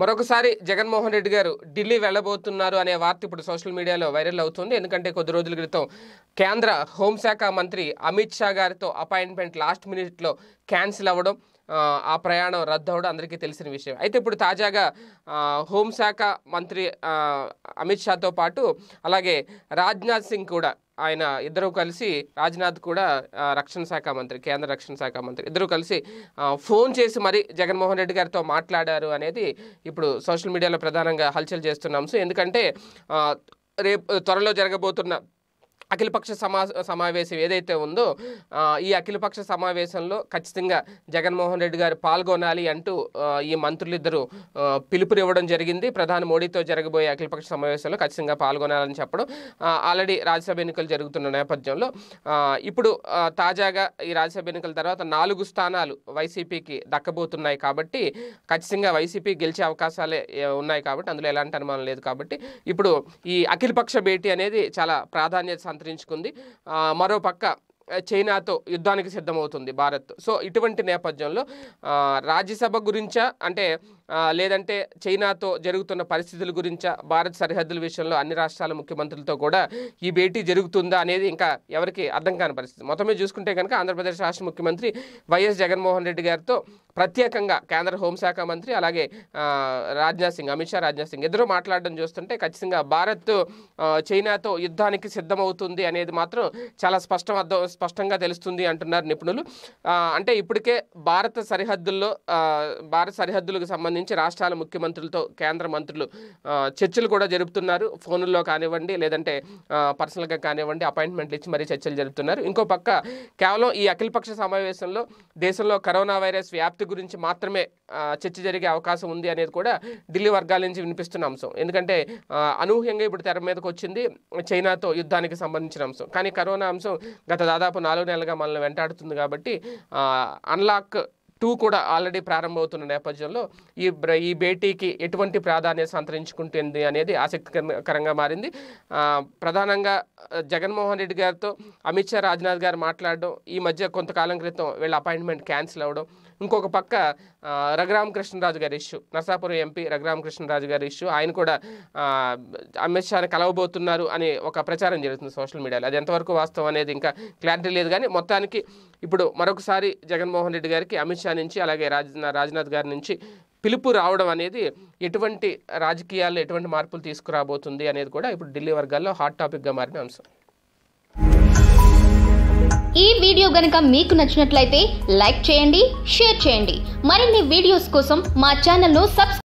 మరొకసారి జగన్మోహన్ రెడ్డి గారు ఢిల్లీ వెళ్ళబోతున్నారు అనే వార్త ఇప్పుడు సోషల్ మీడియాలో వైరల్ అవుతుంది ఎందుకంటే కొద్ది రోజుల క్రితం కేంద్ర హోంశాఖ మంత్రి అమిత్ షా గారితో అపాయింట్మెంట్ లాస్ట్ మినిట్లో క్యాన్సిల్ అవ్వడం ఆ ప్రయాణం రద్దు అవడం అందరికీ తెలిసిన విషయం అయితే ఇప్పుడు తాజాగా హోంశాఖ మంత్రి అమిత్ షాతో పాటు అలాగే రాజ్నాథ్ సింగ్ కూడా ఆయన ఇద్దరు కలిసి రాజ్నాథ్ కూడా రక్షణ శాఖ మంత్రి కేంద్ర రక్షణ శాఖ మంత్రి ఇద్దరు కలిసి ఫోన్ చేసి మరి జగన్మోహన్ రెడ్డి గారితో మాట్లాడారు అనేది ఇప్పుడు సోషల్ మీడియాలో ప్రధానంగా హల్చల్ చేస్తున్నాం సో ఎందుకంటే రేపు త్వరలో జరగబోతున్న అఖిలపక్ష సమా సమావేశం ఏదైతే ఉందో ఈ అఖిలపక్ష సమావేశంలో ఖచ్చితంగా జగన్మోహన్ రెడ్డి గారు పాల్గొనాలి అంటూ ఈ మంత్రులిద్దరూ పిలుపునివ్వడం జరిగింది ప్రధాని మోడీతో జరగబోయే అఖిలపక్ష సమావేశంలో ఖచ్చితంగా పాల్గొనాలని చెప్పడం ఆల్రెడీ రాజ్యసభ ఎన్నికలు జరుగుతున్న నేపథ్యంలో ఇప్పుడు తాజాగా ఈ రాజ్యసభ ఎన్నికల తర్వాత నాలుగు స్థానాలు వైసీపీకి దక్కబోతున్నాయి కాబట్టి ఖచ్చితంగా వైసీపీ గెలిచే అవకాశాలే ఉన్నాయి కాబట్టి అందులో ఎలాంటి అనుమానం లేదు కాబట్టి ఇప్పుడు ఈ అఖిలపక్ష భేటీ అనేది చాలా ప్రాధాన్యత అంతరించుకుంది పక్క చైనాతో యుద్ధానికి సిద్ధమవుతుంది భారత్ సో ఇటువంటి నేపథ్యంలో రాజ్యసభ గురించా అంటే లేదంటే చైనాతో జరుగుతున్న పరిస్థితుల గురించా భారత్ సరిహద్దుల విషయంలో అన్ని రాష్ట్రాల ముఖ్యమంత్రులతో కూడా ఈ భేటీ జరుగుతుందా అనేది ఇంకా ఎవరికి అర్థం కాని పరిస్థితి మొత్తమే చూసుకుంటే కనుక ఆంధ్రప్రదేశ్ రాష్ట్ర ముఖ్యమంత్రి వైఎస్ జగన్మోహన్ రెడ్డి గారితో ప్రత్యేకంగా కేంద్ర హోంశాఖ మంత్రి అలాగే రాజ్నాథ్ సింగ్ అమిత్ షా రాజ్నాథ్ సింగ్ ఇద్దరు మాట్లాడడం చూస్తుంటే ఖచ్చితంగా భారత్ చైనాతో యుద్ధానికి సిద్ధమవుతుంది అనేది మాత్రం చాలా స్పష్టం అర్థం స్పష్టంగా తెలుస్తుంది అంటున్నారు నిపుణులు అంటే ఇప్పటికే భారత సరిహద్దుల్లో భారత సరిహద్దులకు సంబంధించి సంబంధించి రాష్ట్రాల ముఖ్యమంత్రులతో కేంద్ర మంత్రులు చర్చలు కూడా జరుపుతున్నారు ఫోన్లో కానివ్వండి లేదంటే పర్సనల్గా కానివ్వండి అపాయింట్మెంట్లు ఇచ్చి మరీ చర్చలు జరుపుతున్నారు ఇంకో పక్క కేవలం ఈ అఖిలపక్ష సమావేశంలో దేశంలో కరోనా వైరస్ వ్యాప్తి గురించి మాత్రమే చర్చ జరిగే అవకాశం ఉంది అనేది కూడా ఢిల్లీ వర్గాల నుంచి వినిపిస్తున్న అంశం ఎందుకంటే అనూహ్యంగా ఇప్పుడు తెర మీదకి వచ్చింది చైనాతో యుద్ధానికి సంబంధించిన అంశం కానీ కరోనా అంశం గత దాదాపు నాలుగు నెలలుగా మనల్ని వెంటాడుతుంది కాబట్టి అన్లాక్ టూ కూడా ఆల్రెడీ ప్రారంభమవుతున్న నేపథ్యంలో ఈ ఈ భేటీకి ఎటువంటి ప్రాధాన్యత సంతరించుకుంటుంది అనేది ఆసక్తికరంగా మారింది ప్రధానంగా జగన్మోహన్ రెడ్డి గారితో అమిత్ షా రాజ్నాథ్ గారు మాట్లాడడం ఈ మధ్య కొంతకాలం క్రితం వీళ్ళ అపాయింట్మెంట్ క్యాన్సిల్ అవ్వడం ఇంకొక పక్క రఘురామ కృష్ణరాజు గారి ఇష్యూ నర్సాపురం ఎంపీ రఘురామ కృష్ణరాజు గారి ఇష్యూ ఆయన కూడా అమిత్ షాని కలవబోతున్నారు అని ఒక ప్రచారం జరుగుతుంది సోషల్ మీడియాలో అది ఎంతవరకు వాస్తవం అనేది ఇంకా క్లారిటీ లేదు కానీ మొత్తానికి ఇప్పుడు మరొకసారి జగన్మోహన్ రెడ్డి గారికి అమిత్ షా నుంచి అలాగే రాజ్ రాజ్నాథ్ గారి నుంచి పిలుపు రావడం అనేది ఎటువంటి రాజకీయాల్లో ఎటువంటి మార్పులు తీసుకురాబోతుంది అనేది కూడా ఇప్పుడు ఢిల్లీ వర్గాల్లో హాట్ టాపిక్గా మారిన అంశం ఈ వీడియో గనుక మీకు నచ్చినట్లయితే లైక్ చేయండి షేర్ చేయండి మరిన్ని వీడియోస్ కోసం మా ఛానల్ను సబ్స్క్రైబ్